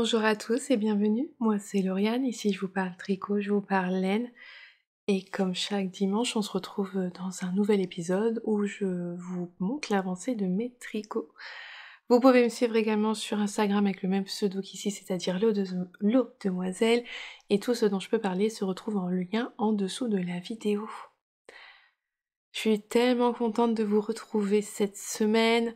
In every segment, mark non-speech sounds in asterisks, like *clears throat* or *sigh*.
Bonjour à tous et bienvenue. Moi c'est Lauriane, ici je vous parle tricot, je vous parle laine. Et comme chaque dimanche, on se retrouve euh, dans un nouvel épisode où je vous montre l'avancée de mes tricots. Vous pouvez me suivre également sur Instagram avec le même pseudo qu'ici, c'est-à-dire l'eau demoiselle. Et tout ce dont je peux parler se retrouve en lien en dessous de la vidéo. Je suis tellement contente de vous retrouver cette semaine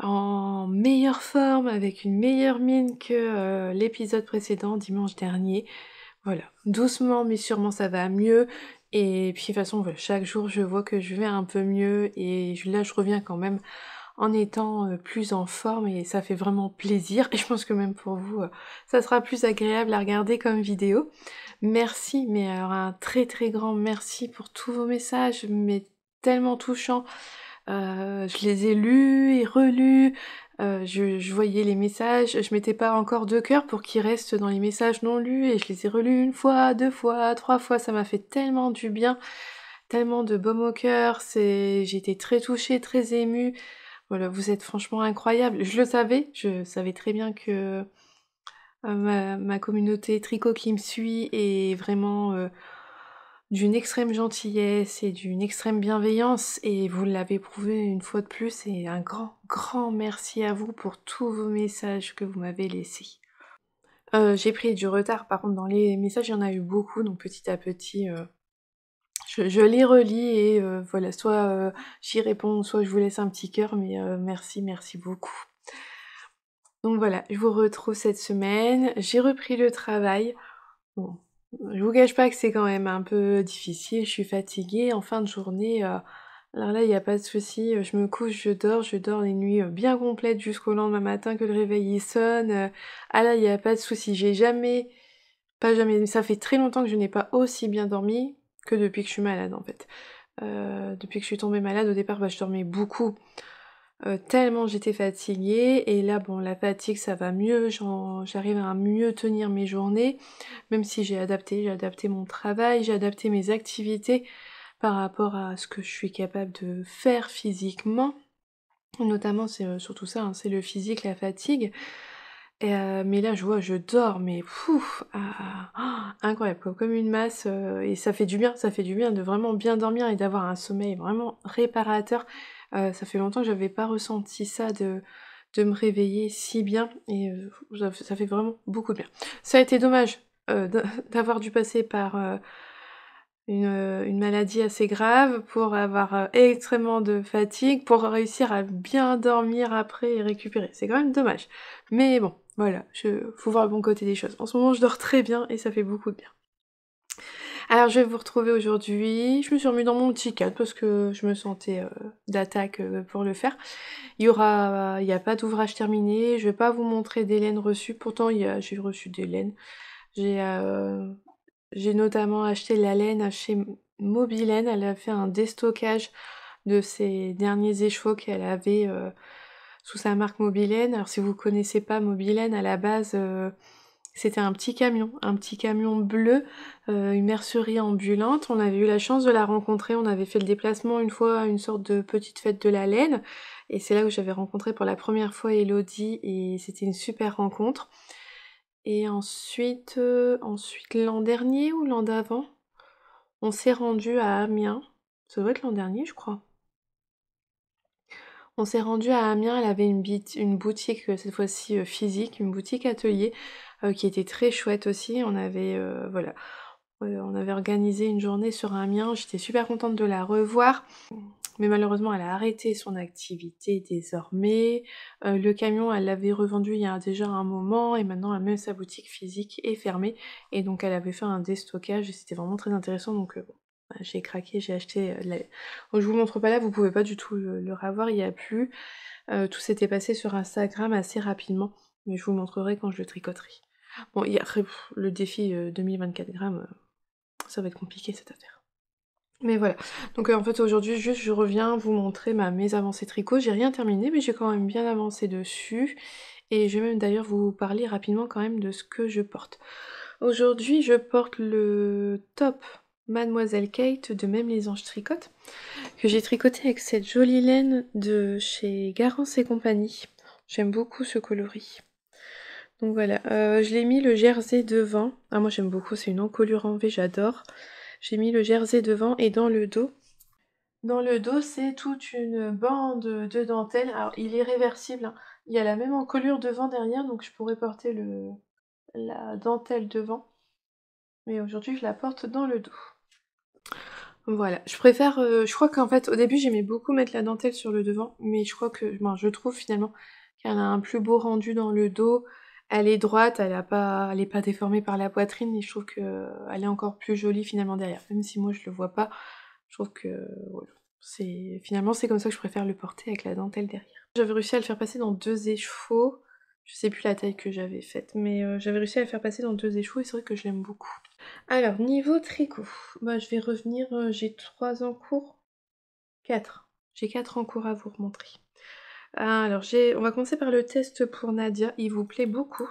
en meilleure forme, avec une meilleure mine que euh, l'épisode précédent dimanche dernier. Voilà, doucement mais sûrement ça va mieux. Et puis de toute façon, chaque jour je vois que je vais un peu mieux et là je reviens quand même en étant euh, plus en forme et ça fait vraiment plaisir. Et je pense que même pour vous, euh, ça sera plus agréable à regarder comme vidéo. Merci, mais alors un très très grand merci pour tous vos messages, mais tellement touchants. Euh, je les ai lus et relus. Euh, je, voyais les messages, je mettais pas encore de cœur pour qu'ils restent dans les messages non lus et je les ai relus une fois, deux fois, trois fois, ça m'a fait tellement du bien, tellement de baume au cœur, c'est... j'étais très touchée, très émue, voilà, vous êtes franchement incroyable, je le savais, je savais très bien que euh, ma, ma, communauté tricot qui me suit est vraiment d'une extrême gentillesse et d'une extrême bienveillance et vous l'avez prouvé une fois de plus et un grand grand merci à vous pour tous vos messages que vous m'avez laissés. Euh, j'ai pris du retard par contre dans les messages, il y en a eu beaucoup donc petit à petit euh, je, les relis et euh, voilà, soit j'y réponds, soit je vous laisse un petit cœur, mais merci, merci beaucoup. Donc voilà, je vous retrouve cette semaine, j'ai repris le travail. Bon, je vous cache pas que c'est quand même un peu difficile, je suis fatiguée. En fin de journée, euh, alors là, il n'y a pas de souci. Euh, je me couche, je dors, je dors les nuits euh, bien complètes jusqu'au lendemain matin que le réveil sonne. Ah là, il n'y a pas de souci. J'ai jamais, pas jamais, ça fait très longtemps que je n'ai pas aussi bien dormi que depuis que je suis malade en fait. depuis que je suis tombée malade, au départ, bah, je dormais beaucoup. Euh, tellement j'étais fatiguée et là bon la fatigue ça va mieux, j'arrive à mieux tenir mes journées, même si j'ai adapté, j'ai adapté mon travail, j'ai adapté mes activités par rapport à ce que je suis capable de faire physiquement. Notamment c'est euh, surtout ça, hein, c'est le physique, la fatigue. Euh, mais là, je vois, je dors, mais pouf, ah, ah, incroyable, comme une masse. et ça fait du bien, ça fait du bien de vraiment bien dormir et d'avoir un sommeil vraiment réparateur. Euh, ça fait longtemps que j'avais pas ressenti ça de, de me réveiller si bien et euh, ça fait vraiment beaucoup de bien. Ça a été dommage euh, *laughs* d'avoir dû passer par une, une, maladie assez grave pour avoir extrêmement de fatigue pour réussir à bien dormir après et récupérer. C'est quand même dommage. Mais bon, voilà, je faut voir le bon côté des choses. En ce moment, je dors très bien et ça fait beaucoup de bien. Alors je vais vous retrouver aujourd'hui. Je me suis remue dans mon petit cadre parce que je me sentais euh, d'attaque euh, pour le faire. Il y aura, il n'y a pas d'ouvrage terminé. Je ne vais pas vous montrer des laines reçues. Pourtant, j'ai reçu des laines. Euh, j'ai notamment acheté la laine chez Mobilaine. Elle a fait un déstockage de ses derniers échevaux qu'elle avait sous sa marque Mobilaine. Alors si vous ne connaissez pas Mobilaine, à la base, c'était un petit camion, un petit camion bleu, euh, une mercerie ambulante. On avait eu la chance de la rencontrer. On avait fait le déplacement une fois à une sorte de petite fête de la laine. Et c'est là où j'avais rencontré pour la première fois Elodie et c'était une super rencontre. Et ensuite, euh, ensuite l'an dernier ou l'an d'avant, on s'est rendu à Amiens. Ça doit être l'an dernier, je crois. On s'est rendu à Amiens, elle avait une, une boutique, cette fois-ci euh, physique, une boutique atelier euh, qui était très chouette aussi. On avait, euh, voilà, euh, on avait organisé une journée sur un mien, J'étais super contente de la revoir. Mais malheureusement, elle a arrêté son activité désormais. le camion, elle l'avait revendu il y a déjà un moment et maintenant, elle même sa boutique physique est fermée. Et donc, elle avait fait un déstockage et c'était vraiment très intéressant. Donc, bah, j'ai craqué, j'ai acheté. La... Oh, je vous montre pas là, vous pouvez pas du tout le, revoir, il n'y a plus. tout s'était passé sur Instagram assez rapidement, mais je vous montrerai quand je le tricoterai. Bon, le défi 2024 euh, grammes, euh, ça va être compliqué cette affaire. Mais voilà. Donc euh, en fait aujourd'hui juste je reviens vous montrer ma, mes avancées tricot. J'ai rien terminé mais j'ai quand même bien avancé dessus. Et je vais même d'ailleurs vous parler rapidement quand même de ce que je porte. Aujourd'hui je porte le top Mademoiselle Kate de Même les Anges tricotes que j'ai tricoté avec cette jolie laine de chez Garance et compagnie. J'aime beaucoup ce coloris. Donc voilà, euh, je l'ai mis le jersey devant. Ah moi j'aime beaucoup, c'est une encolure en V, j'adore. J'ai mis le jersey devant et dans le dos. Dans le dos, c'est toute une bande de dentelle. Alors il est réversible. Hein. Il y a la même encolure devant derrière, donc je pourrais porter le, la dentelle devant. Mais aujourd'hui, je la porte dans le dos. Voilà, je préfère, euh, je crois qu'en fait au début j'aimais beaucoup mettre la dentelle sur le devant, mais je crois que, je trouve finalement qu'elle a un plus beau rendu dans le dos, elle est droite, elle n'est pas, pas déformée par la poitrine et je trouve qu'elle euh, est encore plus jolie finalement derrière. Même si moi je le vois pas, je trouve que c'est finalement c'est comme ça que je préfère le porter avec la dentelle derrière. J'avais réussi à le faire passer dans deux échevaux. Je sais plus la taille que j'avais faite, mais euh, j'avais réussi à le faire passer dans deux échevaux et c'est vrai que je l'aime beaucoup. Alors niveau tricot, bah je vais revenir. Euh, j'ai trois en cours, quatre. J'ai quatre en cours à vous remontrer. Ah, alors, on va commencer par le test pour Nadia. Il vous plaît beaucoup.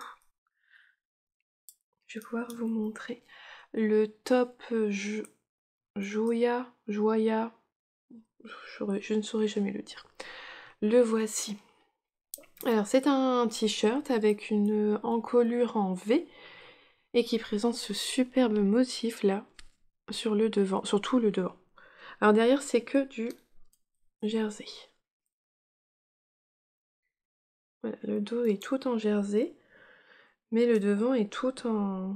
Je vais pouvoir vous montrer. Le top euh, Joya, Joya, je... ne saurais jamais le dire. Le voici. Alors, c'est un t-shirt avec une encolure en V et qui présente ce superbe motif là sur le devant, sur tout le devant. Alors derrière, c'est que du jersey le dos est tout en jersey, mais le devant est tout en,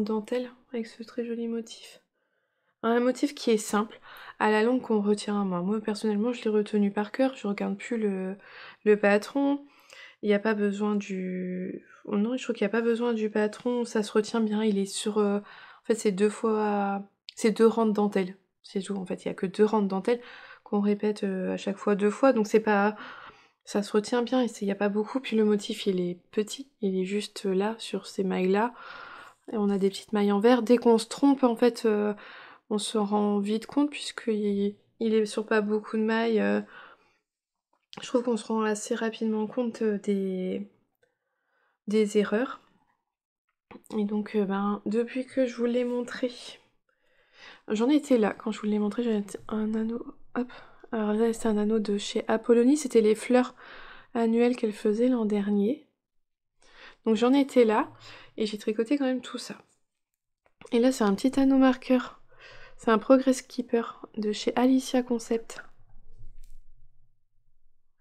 dentelle avec ce très joli motif. Un motif qui est simple, à la longue qu'on retient à moi Moi personnellement je l'ai retenu par cœur, je regarde plus le, patron. Il n'y a pas besoin du. Oh non, je trouve qu'il n'y a pas besoin du patron, ça se retient bien, il est sur. Euh, en fait, c'est deux fois. C'est deux rangs de dentelle. C'est tout, en fait. Il n'y a que deux rangs de dentelle qu'on répète euh, à chaque fois deux fois. Donc c'est pas ça se retient bien il n'y a pas beaucoup. Puis le motif, il est petit, il est juste euh, là, sur ces mailles-là. Et on a des petites mailles en vert. Dès qu'on se trompe, en fait, euh, on se rend vite compte, puisqu'il il est sur pas beaucoup de mailles. Euh. je trouve qu'on se rend assez rapidement compte des, des erreurs. Et donc, ben, depuis que je vous l'ai montré, j'en étais là. Quand je vous l'ai montré, j'avais un anneau. Hop, alors là, c'est un anneau de chez Apollonie. C'était les fleurs annuelles qu'elle faisait l'an dernier. Donc j'en étais là et j'ai tricoté quand même tout ça. Et là, c'est un petit anneau marqueur. C'est un Progress Keeper de chez Alicia Concept.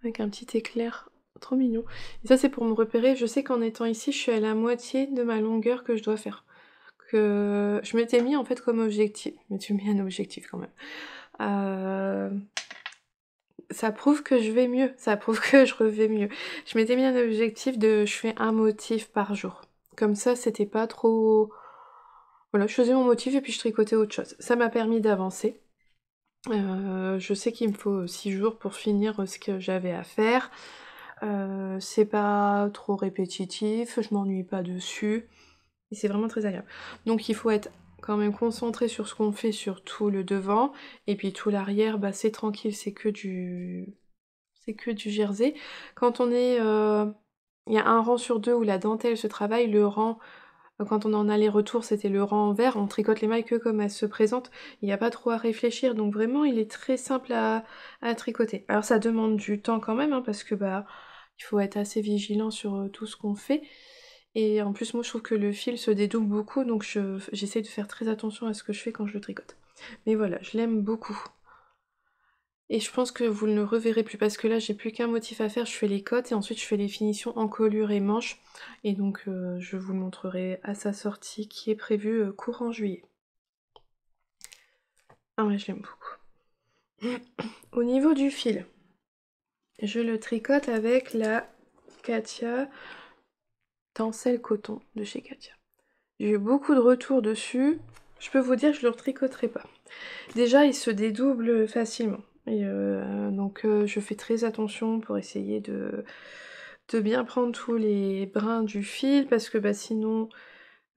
Avec un petit éclair trop mignon. Et ça, c'est pour me repérer. Je sais qu'en étant ici, je suis à la moitié de ma longueur que je dois faire. Que je m'étais mis en fait comme objectif. Mais tu mets un objectif quand même. Euh, ça prouve que je vais mieux, ça prouve que je revais mieux. Je m'étais mis un objectif de je fais un motif par jour. Comme ça, c'était pas trop. Voilà, je faisais mon motif et puis je tricotais autre chose. Ça m'a permis d'avancer. Euh, je sais qu'il me faut 6 jours pour finir ce que j'avais à faire. Euh, c'est pas trop répétitif, je m'ennuie pas dessus. Et c'est vraiment très agréable. Donc il faut être quand même concentré sur ce qu'on fait sur tout le devant et puis tout l'arrière bah c'est tranquille c'est que du c'est que du jersey quand on est euh, il y a un rang sur deux où la dentelle se travaille le rang euh, quand on en a les retours, c'était le rang en vert. On tricote les mailles que comme elles se présentent. Il n'y a pas trop à réfléchir. Donc vraiment, il est très simple à, à tricoter. Alors ça demande du temps quand même, hein, parce que bah il faut être assez vigilant sur euh, tout ce qu'on fait. Et en plus, moi, je trouve que le fil se dédouble beaucoup, donc j'essaie de faire très attention à ce que je fais quand je le tricote. Mais voilà, je l'aime beaucoup. Et je pense que vous ne le reverrez plus parce que là j'ai plus qu'un motif à faire, je fais les cotes et ensuite je fais les finitions en colure et manche Et donc euh, je vous le montrerai à sa sortie qui est prévue euh, courant juillet. Ah ouais, je l'aime beaucoup. *clears throat* Au niveau du fil, je le tricote avec la Katia Tencel Coton de chez Katia. J'ai eu beaucoup de retours dessus. Je peux vous dire que je ne le retricoterai pas. Déjà, il se dédouble facilement. Et euh, donc, euh, je fais très attention pour essayer de, bien prendre tous les brins du fil parce que bah, sinon,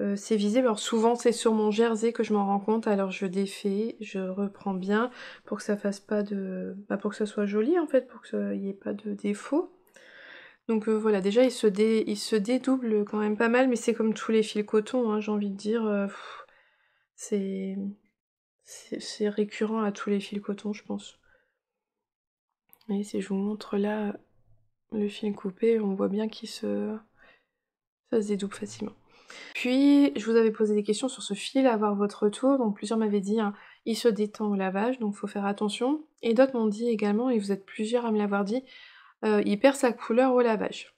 euh, c'est visible. Alors, souvent, c'est sur mon jersey que je m'en rends compte. Alors, je défais, je reprends bien pour que ça fasse pas de. Bah, pour que ça soit joli en fait, pour qu'il n'y ait pas de défaut. Donc euh, voilà, déjà il se, il se dédouble quand même pas mal, mais c'est comme tous les fils coton, hein, j'ai envie de dire. Euh, c'est... c'est récurrent à tous les fils coton, je pense. Et si je vous montre là le fil coupé, on voit bien qu'il se... Ça se dédouble facilement. Puis, je vous avais posé des questions sur ce fil, à avoir votre retour. Donc, plusieurs m'avaient dit, hein, il se détend au lavage, donc faut faire attention. Et d'autres m'ont dit également, et vous êtes plusieurs à me l'avoir dit, euh, il perd sa couleur au lavage,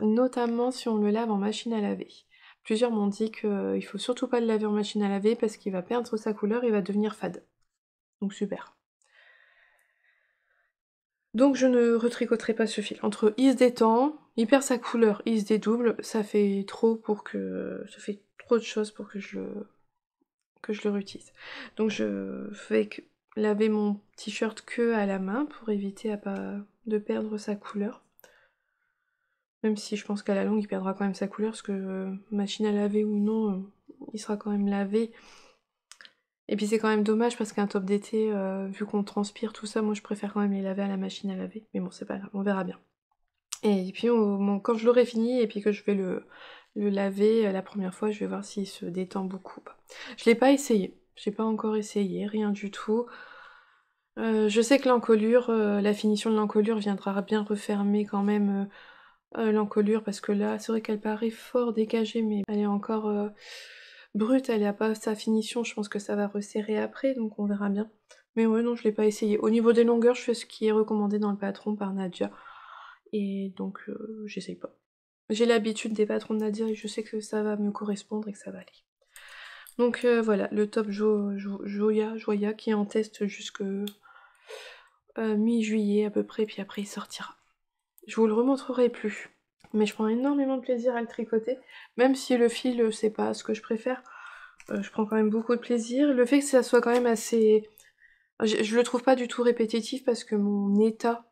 notamment si on le lave en machine à laver. Plusieurs m'ont dit qu'il euh, ne faut surtout pas le laver en machine à laver parce qu'il va perdre sa couleur et va devenir fade. Donc super. Donc je ne retricoterai pas ce fil. Entre is se détend, il perd sa couleur, il se dédouble, ça fait trop pour que. ça fait trop de choses pour que je le que je le réutilise. Donc je fais que laver mon t-shirt que à la main pour éviter à pas de perdre sa couleur. Même si je pense qu'à la longue il perdra quand même sa couleur, parce que euh, machine à laver ou non, euh, il sera quand même lavé. Et puis c'est quand même dommage parce qu'un top d'été, euh, vu qu'on transpire tout ça, moi je préfère quand même les laver à la machine à laver. Mais bon, c'est pas grave, on verra bien. Et puis quand je l'aurai fini et puis que je vais le, le laver la première fois, je vais voir s'il se détend beaucoup. Je l'ai pas essayé. J'ai pas encore essayé, rien du tout. Euh, je sais que l'encolure, euh, la finition de l'encolure viendra bien refermer quand même euh, l'encolure parce que là, c'est vrai qu'elle paraît fort dégagée, mais elle est encore brute, elle n'a pas sa finition. Je pense que ça va resserrer après, donc on verra bien. Mais ouais, non, je l'ai pas essayé. Au niveau des longueurs, je fais ce qui est recommandé dans le patron par Nadia, et donc j'essaye pas. J'ai l'habitude des patrons de Nadia et je sais que ça va me correspondre et que ça va aller. Donc euh, voilà, le top Joya, Joya qui est en test jusque euh, mi-juillet à peu près, puis après il sortira. Je vous le remontrerai plus, mais je prends énormément de plaisir à le tricoter, même si le fil euh, c'est pas ce que je préfère. je prends quand même beaucoup de plaisir. Le fait que ça soit quand même assez... Je, ne le trouve pas du tout répétitif parce que mon état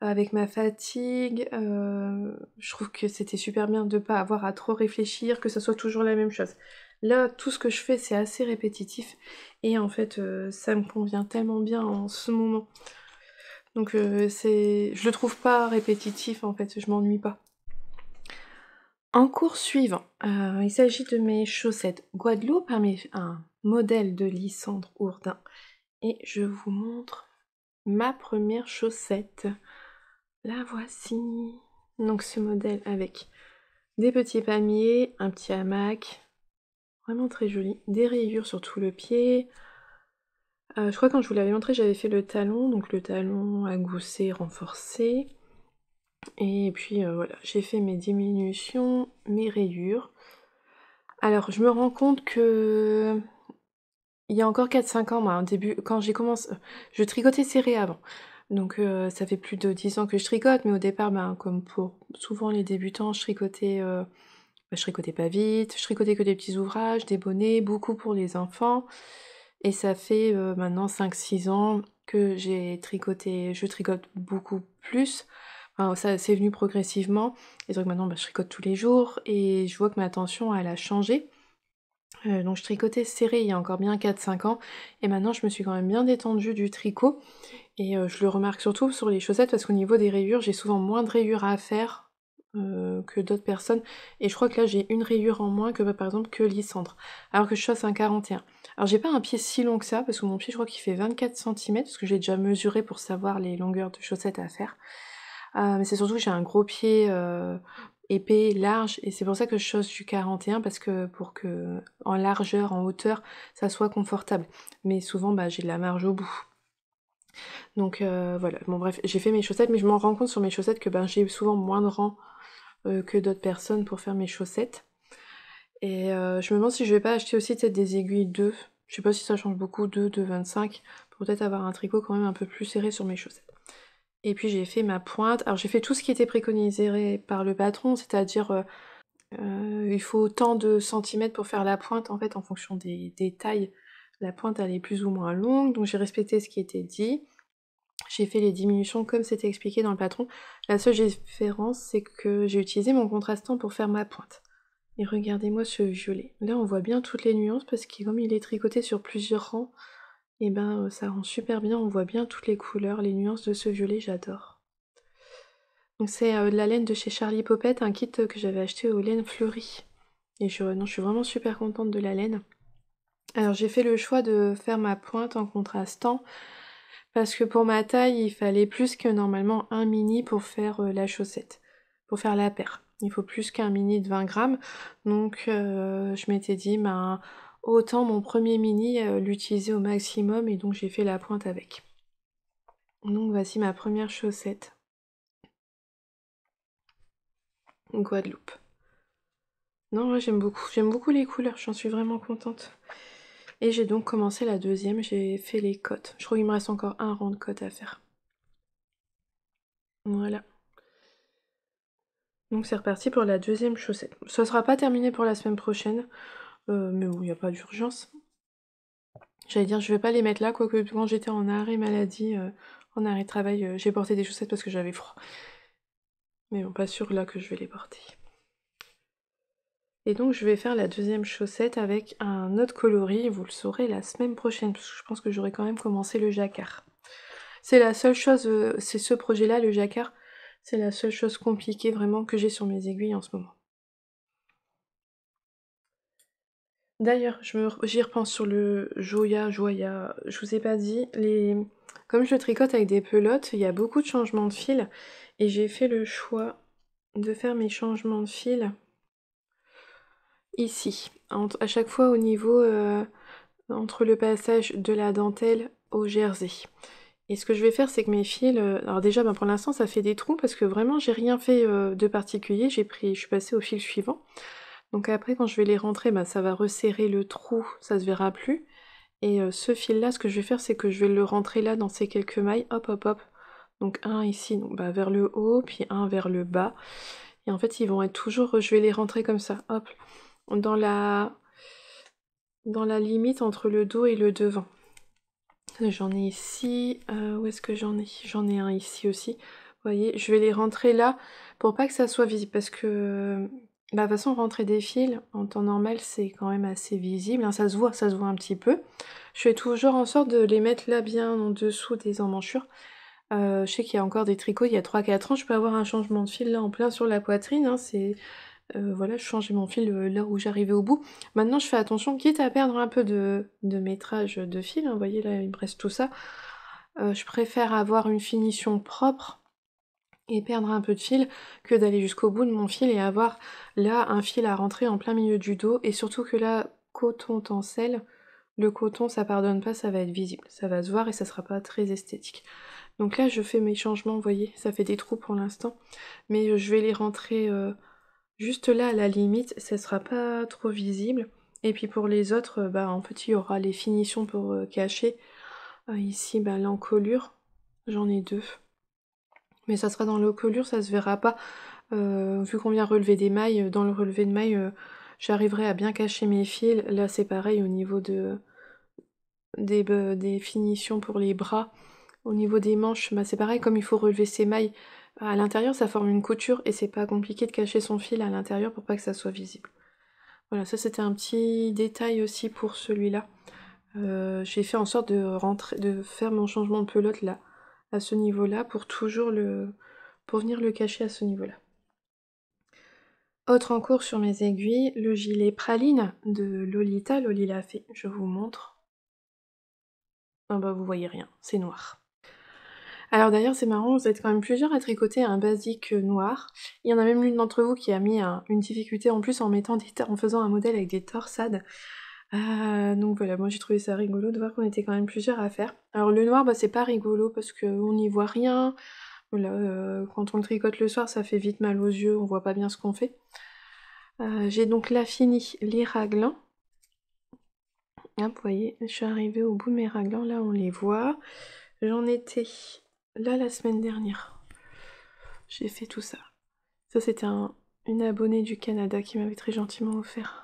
avec ma fatigue. je trouve que c'était super bien de ne pas avoir à trop réfléchir, que ça soit toujours la même chose. Là, tout ce que je fais, c'est assez répétitif. Et en fait, euh, ça me convient tellement bien en ce moment. Donc, euh, c'est, je le trouve pas répétitif, en fait. Je m'ennuie pas. En cours suivant, euh, il s'agit de mes chaussettes Guadeloupe, un modèle de Lysandre Ourdin. Et je vous montre ma première chaussette. La voici. Donc ce modèle avec des petits palmiers, un petit hamac, Vraiment très joli. Des rayures sur tout le pied. Euh, je crois que quand je vous l'avais montré, j'avais fait le talon, donc le talon agoussé, renforcé. Et puis euh, voilà, j'ai fait mes diminutions, mes rayures. Alors je me rends compte que il y a encore 4-5 ans, moi, début, quand j'ai commencé, je tricotais serré avant. Donc euh, ça fait plus de 10 ans que je tricote, mais au départ, ben, comme pour souvent les débutants, je tricotais bah, je tricotais pas vite, je tricotais que des petits ouvrages, des bonnets, beaucoup pour les enfants. Et ça fait euh, maintenant 5-6 ans que j'ai tricoté, je tricote beaucoup plus. ça c'est venu progressivement. Et donc maintenant bah, je tricote tous les jours et je vois que ma tension elle a changé. Euh, donc je tricotais serré il y a encore bien 4-5 ans et maintenant je me suis quand même bien détendue du tricot et euh, je le remarque surtout sur les chaussettes parce qu'au niveau des rayures j'ai souvent moins de rayures à faire euh, que d'autres personnes. Et je crois que là, j'ai une rayure en moins que bah, par exemple que Lysandre, alors que je chausse un 41. Alors j'ai pas un pied si long que ça, parce que mon pied, je crois qu'il fait 24 cm, parce que j'ai déjà mesuré pour savoir les longueurs de chaussettes à faire. Euh, mais c'est surtout que j'ai un gros pied euh, épais, large, et c'est pour ça que je chausse du 41, parce que pour que en largeur, en hauteur, ça soit confortable. Mais souvent, bah, j'ai de la marge au bout. Donc voilà, bon bref, j'ai fait mes chaussettes, mais je m'en rends compte sur mes chaussettes que ben, j'ai souvent moins de rang euh, que d'autres personnes pour faire mes chaussettes. Et euh, je me demande si je vais pas acheter aussi peut-être des aiguilles 2. Je sais pas si ça change beaucoup, 2, 2, 25, pour peut-être avoir un tricot quand même un peu plus serré sur mes chaussettes. Et puis j'ai fait ma pointe. Alors j'ai fait tout ce qui était préconisé par le patron, c'est-à-dire euh, il faut tant de centimètres pour faire la pointe en fait en fonction des, des tailles. La pointe elle est plus ou moins longue, donc j'ai respecté ce qui était dit j'ai fait les diminutions comme c'était expliqué dans le patron. La seule différence, c'est que j'ai utilisé mon contrastant pour faire ma pointe. Et regardez-moi ce violet. Là, on voit bien toutes les nuances parce que comme il est tricoté sur plusieurs rangs, et eh ben euh, ça rend super bien. On voit bien toutes les couleurs, les nuances de ce violet, j'adore. Donc c'est euh, de la laine de chez Charlie Popette, un kit que j'avais acheté aux laines fleuries. Et je, je suis vraiment super contente de la laine. Alors j'ai fait le choix de faire ma pointe en contrastant parce que pour ma taille, il fallait plus que normalement un mini pour faire euh, la chaussette, pour faire la paire. Il faut plus qu'un mini de 20 grammes. Donc euh, je m'étais dit, ben, autant mon premier mini euh, l'utiliser au maximum et donc j'ai fait la pointe avec. Donc voici ma première chaussette. Guadeloupe. Non, j'aime beaucoup. J'aime beaucoup les couleurs, j'en suis vraiment contente. Et j'ai donc commencé la deuxième, j'ai fait les cotes. Je crois qu'il me reste encore un rang de cotes à faire. Voilà. Donc c'est reparti pour la deuxième chaussette. Ça sera pas terminé pour la semaine prochaine, euh, mais bon, il n'y a pas d'urgence. J'allais dire, je ne vais pas les mettre là, quoique quand j'étais en arrêt maladie, euh, en arrêt travail, euh, j'ai porté des chaussettes parce que j'avais froid. Mais bon, pas sûr là que je vais les porter. Et donc je vais faire la deuxième chaussette avec un autre coloris, vous le saurez la semaine prochaine, parce que je pense que j'aurai quand même commencé le jacquard. C'est la seule chose, euh, c'est ce projet-là, le jacquard, c'est la seule chose compliquée vraiment que j'ai sur mes aiguilles en ce moment. D'ailleurs, j'y repense sur le Joya, Joya, je vous ai pas dit, les... comme je tricote avec des pelotes, il y a beaucoup de changements de fil, et j'ai fait le choix de faire mes changements de fil ici, à chaque fois au niveau euh, entre le passage de la dentelle au jersey. Et ce que je vais faire, c'est que mes fils, euh, alors déjà, ben, pour l'instant, ça fait des trous parce que vraiment, j'ai rien fait euh, de particulier. pris, je suis passée au fil suivant. Donc après, quand je vais les rentrer, ben, ça va resserrer le trou, ça se verra plus. Et ce fil-là, ce que je vais faire, c'est que je vais le rentrer là dans ces quelques mailles, hop, hop, hop. Donc un ici, ben, vers le haut, puis un vers le bas. Et en fait, ils vont être toujours, je vais les rentrer comme ça, hop dans la, dans la limite entre le dos et le devant. J'en ai ici. Euh, où est-ce que j'en ai J'en ai un ici aussi. Vous voyez, je vais les rentrer là pour pas que ça soit visible parce que la bah, façon de rentrer des fils en temps normal c'est quand même assez visible. Hein. ça se voit, ça se voit un petit peu. Je fais toujours en sorte de les mettre là bien en dessous des emmanchures. Euh, je sais qu'il y a encore des tricots il y a 3-4 ans, je peux avoir un changement de fil là en plein sur la poitrine. Hein. c'est euh, voilà, je changeais mon fil euh, l'heure où j'arrivais au bout. Maintenant, je fais attention, quitte à perdre un peu de, métrage de fil, vous hein, voyez là, il me reste tout ça. Euh, je préfère avoir une finition propre et perdre un peu de fil que d'aller jusqu'au bout de mon fil et avoir là un fil à rentrer en plein milieu du dos et surtout que là, coton tencelle, le coton ça pardonne pas, ça va être visible, ça va se voir et ça sera pas très esthétique. Donc là je fais mes changements, vous voyez, ça fait des trous pour l'instant, mais je vais les rentrer Juste là, à la limite, ça sera pas trop visible. Et puis pour les autres, euh, bah, en petit, il y aura les finitions pour euh, cacher. Euh, ici, bah, l'encolure, j'en ai deux. Mais ça sera dans l'encolure, ça se verra pas. vu qu'on vient relever des mailles, dans le relevé de mailles, j'arriverai à bien cacher mes fils. Là, c'est pareil au niveau de, des, des, finitions pour les bras. Au niveau des manches, bah, c'est pareil, comme il faut relever ses mailles, ah, à l'intérieur ça forme une couture et c'est pas compliqué de cacher son fil à l'intérieur pour pas que ça soit visible. Voilà, ça c'était un petit détail aussi pour celui-là. Euh, j'ai fait en sorte de, rentrer, de faire mon changement de pelote là, à ce niveau-là, pour toujours le, pour venir le cacher à ce niveau-là. Autre en cours sur mes aiguilles, le gilet praline de Lolita, Lolita fait, je vous montre. Ah bah vous voyez rien, c'est noir. Alors d'ailleurs, c'est marrant, vous êtes quand même plusieurs à tricoter un basique euh, noir. Il y en a même l'une d'entre vous qui a mis une difficulté en plus en, mettant en faisant un modèle avec des torsades. Euh, donc voilà, moi j'ai trouvé ça rigolo de voir qu'on était quand même plusieurs à faire. Alors le noir, bah, c'est pas rigolo parce qu'on n'y voit rien. Voilà, euh, quand on le tricote le soir, ça fait vite mal aux yeux, on voit pas bien ce qu'on fait. j'ai donc là fini les raglans. Hop, vous voyez, je suis arrivée au bout de mes raglans, là on les voit. J'en étais là la semaine dernière. J'ai fait tout ça. Ça c'était une abonnée du Canada qui m'avait très gentiment offert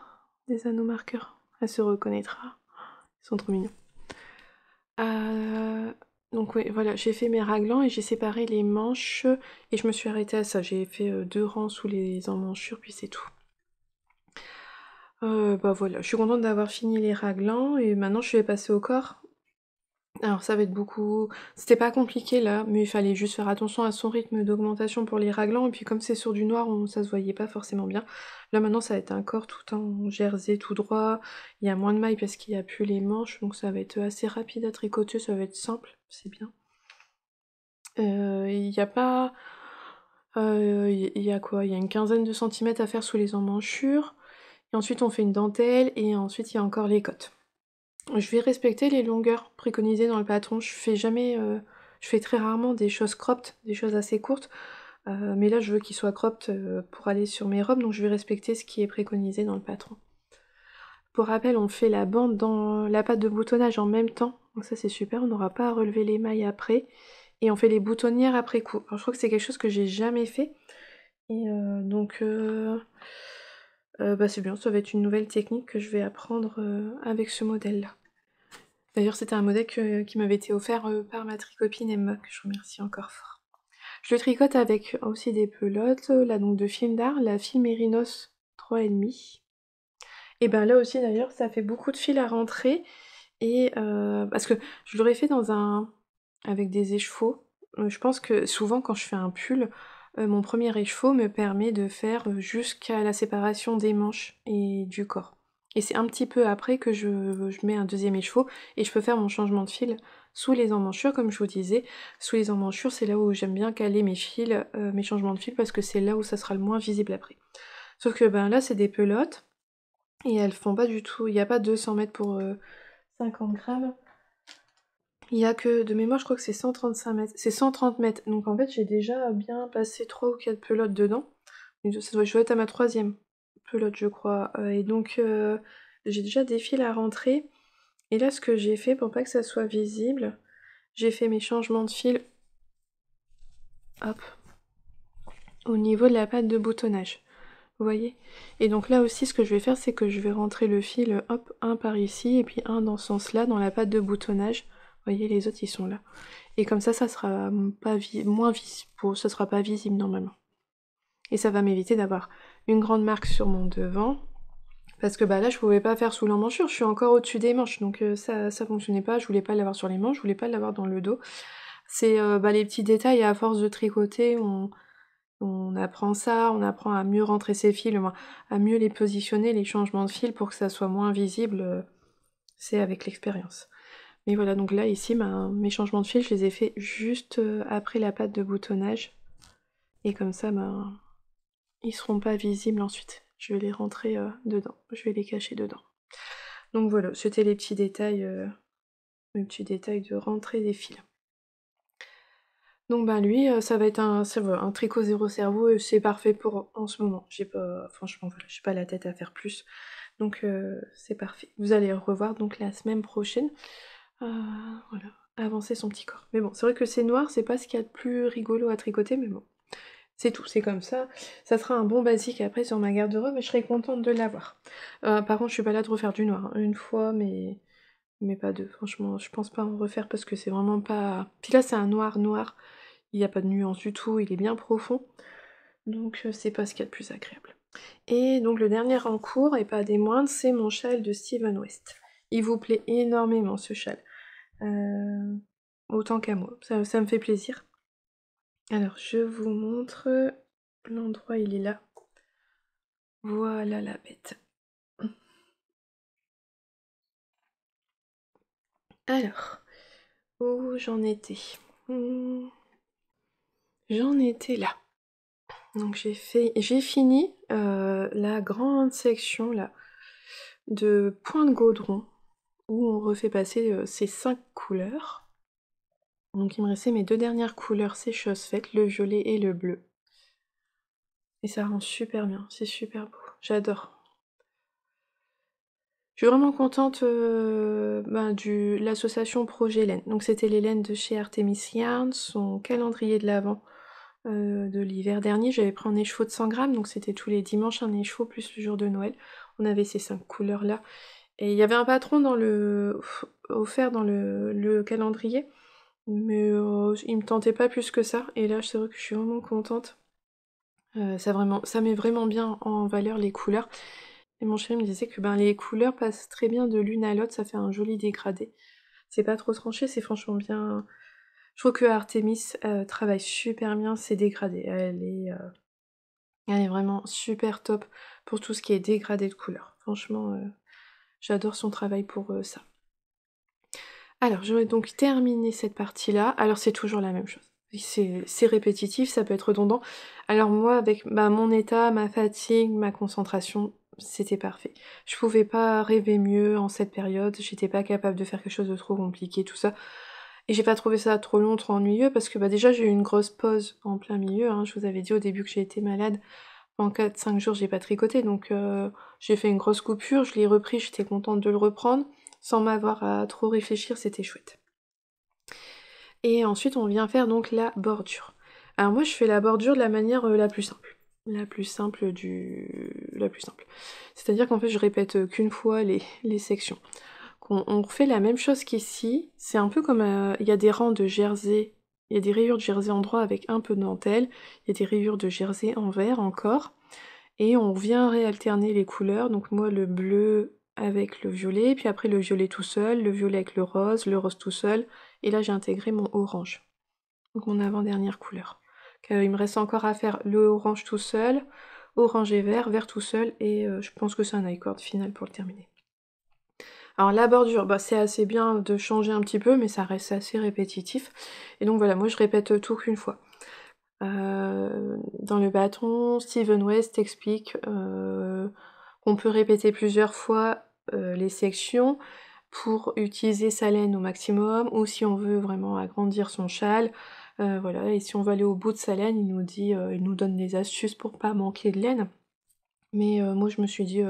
des anneaux marqueurs. Elle se reconnaîtra. Ils sont trop mignons. Euh, donc oui, voilà, j'ai fait mes raglans et j'ai séparé les manches et je me suis arrêtée à ça. J'ai fait euh, deux rangs sous les emmanchures puis c'est tout. Euh, bah voilà, je suis contente d'avoir fini les raglans et maintenant je vais passer au corps. Alors ça va être beaucoup... C'était pas compliqué là, mais il fallait juste faire attention à son rythme d'augmentation pour les raglans, et puis comme c'est sur du noir, on... ça se voyait pas forcément bien. Là maintenant ça va être un corps tout en jersey tout droit, il y a moins de mailles parce qu'il n'y a plus les manches, donc ça va être assez rapide à tricoter, ça va être simple, c'est bien. Euh, il y n'y a pas... Euh, il y a quoi Il y a une quinzaine de centimètres à faire sous les emmanchures, et ensuite on fait une dentelle, et ensuite il y a encore les côtes. Je vais respecter les longueurs préconisées dans le patron. Je fais jamais, euh, je fais très rarement des choses cropped, des choses assez courtes. Euh, mais là, je veux qu'il soit cropped euh, pour aller sur mes robes, donc je vais respecter ce qui est préconisé dans le patron. Pour rappel, on fait la bande dans la pâte de boutonnage en même temps, donc ça c'est super, on n'aura pas à relever les mailles après. Et on fait les boutonnières après coup. Alors, je crois que c'est quelque chose que j'ai jamais fait. Et donc, bah, c'est bien, ça va être une nouvelle technique que je vais apprendre avec ce modèle-là. D'ailleurs, c'était un modèle qui m'avait été offert euh, par ma tricopine Emma, que je remercie encore fort. Je le tricote avec aussi des pelotes, euh, là donc de film d'art, la film Erinos 3,5. Et ben là aussi d'ailleurs, ça fait beaucoup de fil à rentrer. Et euh, parce que je l'aurais fait dans un. avec des échevaux. Je pense que souvent quand je fais un pull, mon premier écheveau me permet de faire jusqu'à la séparation des manches et du corps. Et c'est un petit peu après que je, mets un deuxième écheveau et je peux faire mon changement de fil sous les emmanchures, comme je vous disais. Sous les emmanchures, c'est là où j'aime bien caler mes fils, euh, mes changements de fil, parce que c'est là où ça sera le moins visible après. Sauf que ben là, c'est des pelotes et elles font pas du tout. Il n'y a pas 200 mètres pour 50 euh, grammes. Il n'y a que, de mémoire, je crois que c'est 135 mètres. C'est 130 mètres. Donc en fait, j'ai déjà bien passé 3 ou 4 pelotes dedans. Ça doit, je être à ma troisième l'autre je crois. Euh, et donc, euh, j'ai déjà des fils à rentrer. Et là, ce que j'ai fait pour pas que ça soit visible, j'ai fait mes changements de fil hop, au niveau de la pâte de boutonnage. Vous voyez Et donc là aussi, ce que je vais faire, c'est que je vais rentrer le fil, hop, un par ici, et puis un dans ce sens-là, dans la pâte de boutonnage. Vous voyez, les autres, ils sont là. Et comme ça, ça sera pas moins visible, ça sera pas visible normalement. Et ça va m'éviter d'avoir une grande marque sur mon devant. Parce que bah, là, je pouvais pas faire sous l'emmanchure, je suis encore au-dessus des manches, donc euh, ça, ça fonctionnait pas. Je voulais pas l'avoir sur les manches, je voulais pas l'avoir dans le dos. C'est euh, bah, les petits détails, à force de tricoter, on, on apprend ça, on apprend à mieux rentrer ses fils, à mieux les positionner, les changements de fils pour que ça soit moins visible. Euh, c'est avec l'expérience. Mais voilà, donc là, ici, ben, mes changements de fil, je les ai fait juste après la pâte de boutonnage. Et comme ça, ben, ils seront pas visibles ensuite. Je vais les rentrer euh, dedans, je vais les cacher dedans. Donc voilà, c'était les petits détails, euh, les petits détails de rentrée des fils. Donc ben lui, euh, ça va être un, tricot zéro cerveau et c'est parfait pour en ce moment. J'ai pas, franchement, je j'ai pas la tête à faire plus. Donc c'est parfait. Vous allez revoir donc la semaine prochaine. voilà, avancer son petit corps. Mais bon, c'est vrai que c'est noir, c'est pas ce qu'il y a de plus rigolo à tricoter, mais bon, c'est tout, c'est comme ça. Ça sera un bon basique après sur ma garde-robe mais je serai contente de l'avoir. Euh, par contre, je suis pas là de refaire du noir. Hein. Une fois, mais... mais pas deux. Franchement, je pense pas en refaire parce que c'est vraiment pas. Puis là, c'est un noir noir. Il n'y a pas de nuance du tout. Il est bien profond. Donc, euh, c'est pas ce qu'il y a de plus agréable. Et donc, le dernier en cours, et pas des moindres, c'est mon châle de Steven West. Il vous plaît énormément ce châle. Euh, autant qu'à moi. ça me fait plaisir. Alors, je vous montre l'endroit, il est là. Voilà la bête. Alors, où j'en étais hmm. J'en étais là. Donc j'ai fait, j'ai fini euh, la grande section là de point de gaudron où on refait passer euh, ces cinq couleurs. Donc il me restait mes deux dernières couleurs, c'est chose faite, le violet et le bleu. Et ça rend super bien, c'est super beau, j'adore. Je suis vraiment contente euh, ben, de l'association Projet Laine. Donc c'était les laines de chez Artemis Yarn, son calendrier de l'avant euh, de l'hiver dernier. J'avais pris un écheveau de 100 grammes, donc c'était tous les dimanches un écheveau plus le jour de Noël. On avait ces cinq couleurs là. Et il y avait un patron dans le... offert dans le calendrier mais il euh, il me tentait pas plus que ça. Et là, que je suis vraiment contente. Euh, ça, vraiment, ça met vraiment bien en valeur les couleurs. Et mon chéri me disait que ben, les couleurs passent très bien de l'une à l'autre, ça fait un joli dégradé. C'est pas trop tranché, c'est franchement bien. Je trouve que Artemis euh, travaille super bien ses dégradés. Elle est, elle est vraiment super top pour tout ce qui est dégradé de couleurs. Franchement, j'adore son travail pour ça. Alors, j'aurais donc terminé cette partie-là. Alors, c'est toujours la même chose. C'est répétitif, ça peut être redondant. Alors moi, avec bah, mon état, ma fatigue, ma concentration, c'était parfait. Je pouvais pas rêver mieux en cette période, j'étais pas capable de faire quelque chose de trop compliqué, tout ça. Et j'ai pas trouvé ça trop long, trop ennuyeux, parce que bah, déjà j'ai eu une grosse pause en plein milieu. Hein. Je vous avais dit au début que j'ai été malade. En 4-5 jours, j'ai pas tricoté, donc euh, j'ai fait une grosse coupure, je l'ai repris, j'étais contente de le reprendre sans m'avoir à euh, trop réfléchir, c'était chouette. Et ensuite, on vient faire donc la bordure. Alors moi, je fais la bordure de la manière euh, la plus simple. La plus simple du... La plus simple. C'est-à-dire qu'en fait, je répète euh, qu'une fois les, sections. On, fait la même chose qu'ici. C'est un peu comme... Il y a des rangs de jersey. Il y a des rayures de jersey en droit avec un peu de dentelle. Il y a des rayures de jersey en vert encore. Et on vient réalterner les couleurs. Donc moi, le bleu avec le violet, puis après le violet tout seul, le violet avec le rose, le rose tout seul, et là j'ai intégré mon orange, donc mon avant-dernière couleur. il me reste encore à faire le orange tout seul, orange et vert, vert tout seul, et euh, je pense que c'est un icord final pour le terminer. Alors la bordure, bah, c'est assez bien de changer un petit peu, mais ça reste assez répétitif. Et donc voilà, moi je répète tout qu'une fois. Euh, dans le bâton, Steven West explique euh, qu'on peut répéter plusieurs fois euh, les sections pour utiliser sa laine au maximum ou si on veut vraiment agrandir son châle. Euh, voilà, et si on veut aller au bout de sa laine, il nous dit, euh, il nous donne des astuces pour pas manquer de laine. Mais moi je me suis dit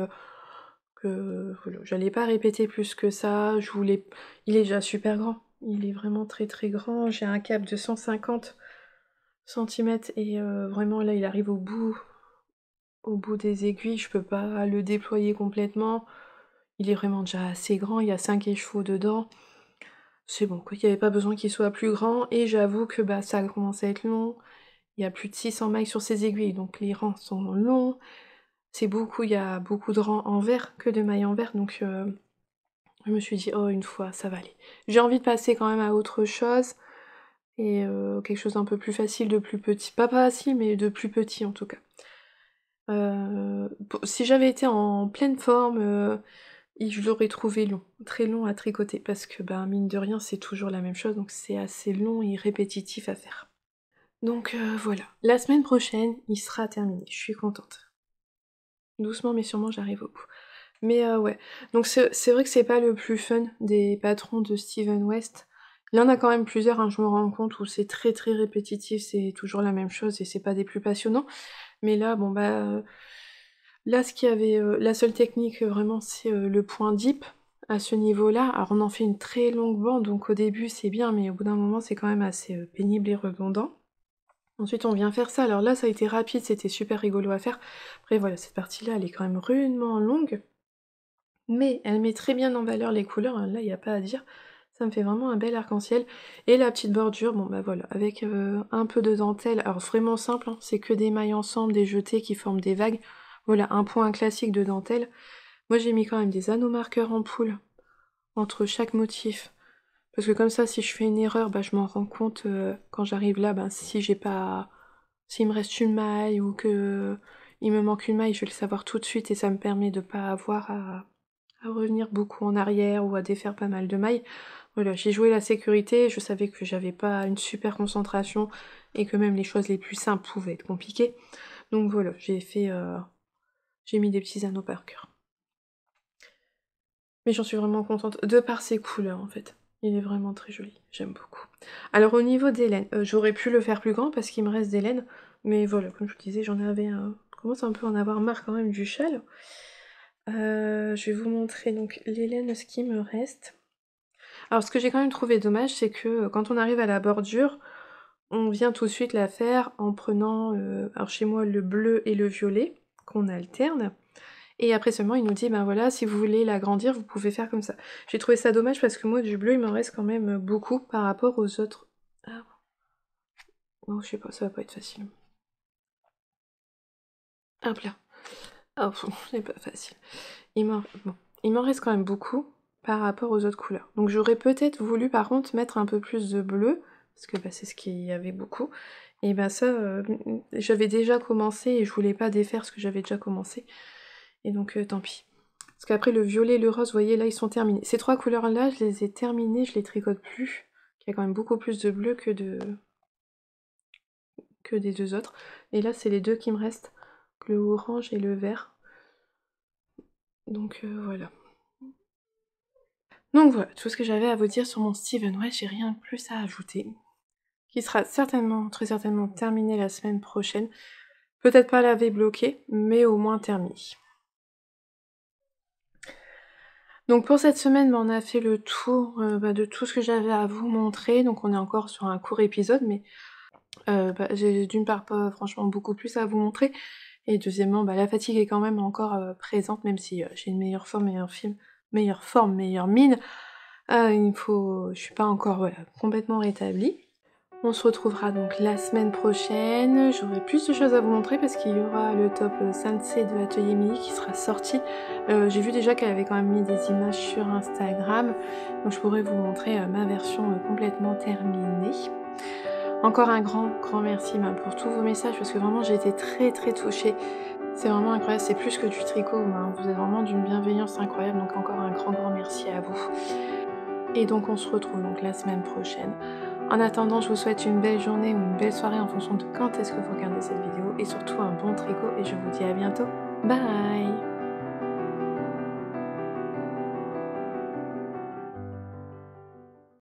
que je j'allais pas répéter plus que ça. Je voulais. Il est déjà super grand. Il est vraiment très très grand. J'ai un cap de 150 cm et vraiment là il arrive au bout au bout des aiguilles, je peux pas le déployer complètement il est vraiment déjà assez grand, il y a 5 échevaux dedans. C'est bon, quoi, il n'y avait pas besoin qu'il soit plus grand. Et j'avoue que bah, ça commence à être long. Il y a plus de 600 mailles sur ses aiguilles, donc les rangs sont longs. C'est beaucoup, il y a beaucoup de rangs en vert. que de mailles en vert. donc euh, je me suis dit, oh, une fois, ça va aller. J'ai envie de passer quand même à autre chose, et euh, quelque chose d'un peu plus facile, de plus petit. Pas facile, mais de plus petit en tout cas. Euh, si j'avais été en pleine forme, je l'aurais trouvé long, très long à tricoter, parce que ben mine de rien, c'est toujours la même chose, donc c'est assez long et répétitif à faire. Donc euh, voilà, la semaine prochaine, il sera terminé, je suis contente. Doucement mais sûrement, j'arrive au bout. Mais euh, ouais, donc c'est vrai que c'est pas le plus fun des patrons de Stephen West. Il y en a quand même plusieurs, hein, je me rends compte, où c'est très très répétitif, c'est toujours la même chose et c'est pas des plus passionnants. Mais là, bon bah, Là, ce qui avait, euh, la seule technique euh, vraiment, c'est euh, le point dip à ce niveau-là. Alors, on en fait une très longue bande, donc au début, c'est bien, mais au bout d'un moment, c'est quand même assez pénible et redondant. Ensuite, on vient faire ça. Alors là, ça a été rapide, c'était super rigolo à faire. Après, voilà, cette partie-là, elle est quand même rudement longue, mais elle met très bien en valeur les couleurs. là, il n'y a pas à dire. Ça me fait vraiment un bel arc-en-ciel. Et la petite bordure, bon bah voilà, avec un peu de dentelle. Alors, vraiment simple, hein, c'est que des mailles ensemble, des jetés qui forment des vagues. Voilà, un point classique de dentelle. Moi, j'ai mis quand même des anneaux marqueurs en poule entre chaque motif. Parce que comme ça, si je fais une erreur, bah, je m'en rends compte euh, quand j'arrive là, bah, si j'ai pas. S'il me reste une maille ou que il me manque une maille, je vais le savoir tout de suite et ça me permet de ne pas avoir à, revenir beaucoup en arrière ou à défaire pas mal de mailles. Voilà, j'ai joué la sécurité, je savais que j'avais pas une super concentration et que même les choses les plus simples pouvaient être compliquées. Donc voilà, j'ai fait euh, j'ai mis des petits anneaux par cœur. Mais j'en suis vraiment contente, de par ses couleurs en fait. Il est vraiment très joli, j'aime beaucoup. Alors au niveau des laines, euh, j'aurais pu le faire plus grand parce qu'il me reste des laines, mais voilà, comme je vous disais, j'en avais un... commence un peu à en avoir marre quand même du châle. Euh, je vais vous montrer donc les laines, ce qui me reste. Alors ce que j'ai quand même trouvé dommage, c'est que euh, quand on arrive à la bordure, on vient tout de suite la faire en prenant, alors chez moi, le bleu et le violet qu'on alterne. Et après seulement, il nous dit, ben voilà, si vous voulez l'agrandir, vous pouvez faire comme ça. J'ai trouvé ça dommage parce que moi, du bleu, il m'en reste quand même beaucoup par rapport aux autres. Non, je sais pas, ça va pas être facile. Hop là. Oh, *laughs* c'est pas facile. Il m'en bon. reste quand même beaucoup par rapport aux autres couleurs. Donc j'aurais peut-être voulu par contre mettre un peu plus de bleu, parce que bah, c'est ce qu'il y avait beaucoup, et ben ça, euh, j'avais déjà commencé et je voulais pas défaire ce que j'avais déjà commencé. Et donc euh, tant pis. Parce qu'après le violet et le rose, vous voyez là ils sont terminés. Ces trois couleurs là, je les ai terminées, je les tricote plus. Il y a quand même beaucoup plus de bleu que de que des deux autres. Et là c'est les deux qui me restent, le orange et le vert. Donc euh, voilà. Donc voilà, tout ce que j'avais à vous dire sur mon Steven ouais, j'ai rien de plus à ajouter qui sera certainement, très certainement terminé la semaine prochaine. Peut-être pas lavé bloqué, mais au moins terminé. Donc pour cette semaine, ben, on a fait le tour euh, ben, de tout ce que j'avais à vous montrer. Donc on est encore sur un court épisode, mais euh, ben, j'ai d'une part pas franchement beaucoup plus à vous montrer. Et deuxièmement, la fatigue est quand même encore euh, présente, même si j'ai une meilleure forme, et un film, meilleure forme, meilleure mine. il faut. Je suis pas encore complètement rétablie. On se retrouvera donc la semaine prochaine. J'aurai plus de choses à vous montrer parce qu'il y aura le top Sensei de Atelier Mini qui sera sorti. Euh, j'ai vu déjà qu'elle avait quand même mis des images sur Instagram. Donc je pourrais vous montrer euh, ma version euh, complètement terminée. Encore un grand, grand merci ben, pour tous vos messages parce que vraiment j'ai été très, très touchée. C'est vraiment incroyable. C'est plus que du tricot. Hein. Vous êtes vraiment d'une bienveillance incroyable. Donc encore un grand, grand merci à vous. Et donc on se retrouve donc la semaine prochaine en attendant, je vous souhaite une belle journée ou une belle soirée en fonction de quand est-ce que vous regardez cette vidéo et surtout un bon tricot et je vous dis à bientôt. Bye